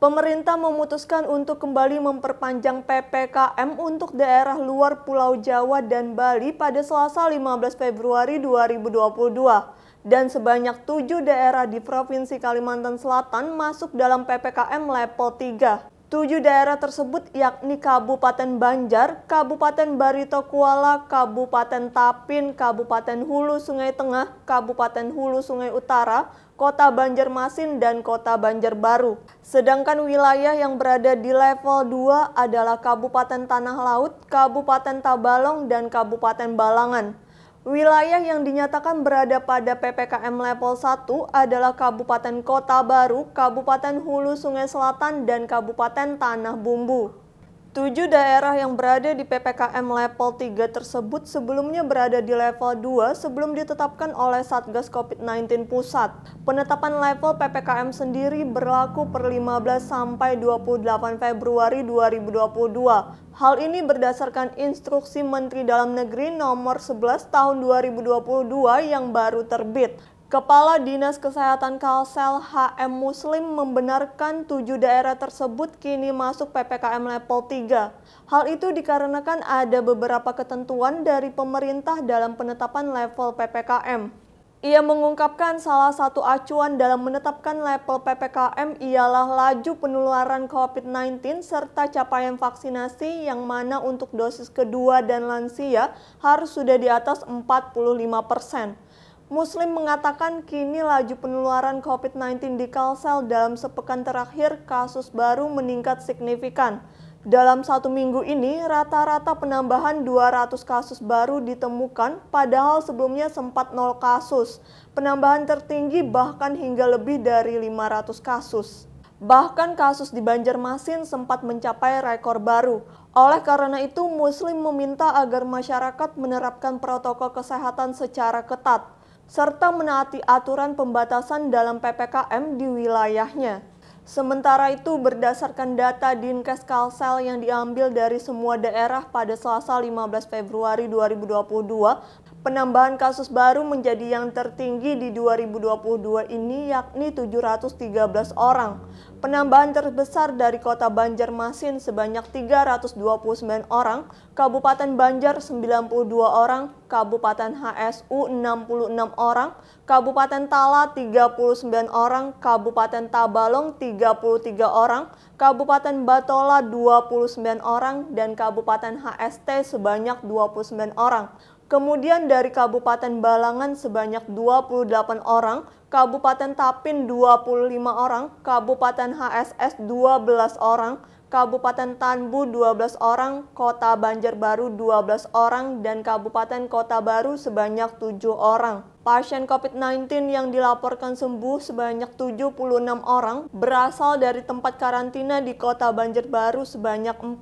pemerintah memutuskan untuk kembali memperpanjang PPKM untuk daerah luar Pulau Jawa dan Bali pada Selasa 15 Februari 2022 dan sebanyak tujuh daerah di Provinsi Kalimantan Selatan masuk dalam PPKM level 3. Tujuh daerah tersebut yakni Kabupaten Banjar, Kabupaten Barito Kuala, Kabupaten Tapin, Kabupaten Hulu Sungai Tengah, Kabupaten Hulu Sungai Utara, Kota Banjarmasin dan Kota Banjarbaru. Sedangkan wilayah yang berada di level 2 adalah Kabupaten Tanah Laut, Kabupaten Tabalong, dan Kabupaten Balangan. Wilayah yang dinyatakan berada pada PPKM level 1 adalah Kabupaten Kota Baru, Kabupaten Hulu Sungai Selatan, dan Kabupaten Tanah Bumbu. Tujuh daerah yang berada di PPKM level 3 tersebut sebelumnya berada di level 2 sebelum ditetapkan oleh Satgas COVID-19 pusat. Penetapan level PPKM sendiri berlaku per 15 sampai 28 Februari 2022. Hal ini berdasarkan instruksi Menteri Dalam Negeri nomor 11 tahun 2022 yang baru terbit. Kepala Dinas Kesehatan Kalsel HM Muslim membenarkan tujuh daerah tersebut kini masuk PPKM level 3. Hal itu dikarenakan ada beberapa ketentuan dari pemerintah dalam penetapan level PPKM. Ia mengungkapkan salah satu acuan dalam menetapkan level PPKM ialah laju penularan COVID-19 serta capaian vaksinasi yang mana untuk dosis kedua dan lansia harus sudah di atas 45 persen. Muslim mengatakan kini laju penularan COVID-19 di Kalsel dalam sepekan terakhir kasus baru meningkat signifikan. Dalam satu minggu ini, rata-rata penambahan 200 kasus baru ditemukan, padahal sebelumnya sempat 0 kasus. Penambahan tertinggi bahkan hingga lebih dari 500 kasus. Bahkan kasus di Banjarmasin sempat mencapai rekor baru. Oleh karena itu, Muslim meminta agar masyarakat menerapkan protokol kesehatan secara ketat serta menaati aturan pembatasan dalam PPKM di wilayahnya. Sementara itu, berdasarkan data Dinkes Kalsel yang diambil dari semua daerah pada Selasa 15 Februari 2022, Penambahan kasus baru menjadi yang tertinggi di 2022 ini yakni 713 orang. Penambahan terbesar dari kota Banjarmasin sebanyak 329 orang, Kabupaten Banjar 92 orang, Kabupaten HSU 66 orang, Kabupaten Tala 39 orang, Kabupaten Tabalong 33 orang, Kabupaten Batola 29 orang, dan Kabupaten HST sebanyak 29 orang. Kemudian dari Kabupaten Balangan sebanyak 28 orang, Kabupaten Tapin 25 orang, Kabupaten HSS 12 orang, Kabupaten Tanbu 12 orang, Kota Banjarbaru 12 orang, dan Kabupaten Kota Baru sebanyak 7 orang. Pasien COVID-19 yang dilaporkan sembuh sebanyak 76 orang berasal dari tempat karantina di Kota Banjarbaru sebanyak 48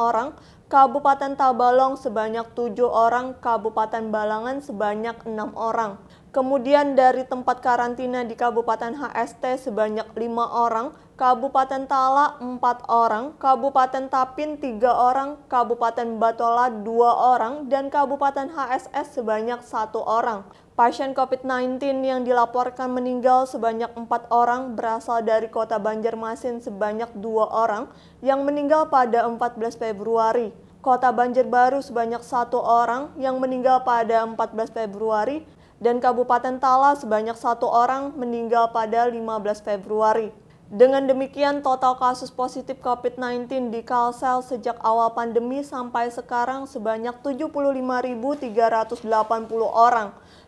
orang, Kabupaten Tabalong sebanyak tujuh orang, Kabupaten Balangan sebanyak enam orang. Kemudian dari tempat karantina di Kabupaten HST sebanyak lima orang, Kabupaten Tala empat orang, Kabupaten Tapin tiga orang, Kabupaten Batola dua orang, dan Kabupaten HSS sebanyak satu orang. Pasien COVID-19 yang dilaporkan meninggal sebanyak empat orang berasal dari kota Banjarmasin sebanyak dua orang yang meninggal pada 14 Februari. Kota Banjarbaru sebanyak satu orang yang meninggal pada 14 Februari dan Kabupaten Tala sebanyak satu orang meninggal pada 15 Februari. Dengan demikian, total kasus positif COVID-19 di Kalsel sejak awal pandemi sampai sekarang sebanyak 75.380 orang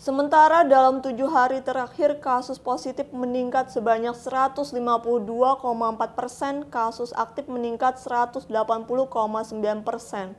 Sementara dalam tujuh hari terakhir kasus positif meningkat sebanyak 152,4 persen, kasus aktif meningkat 180,9 persen.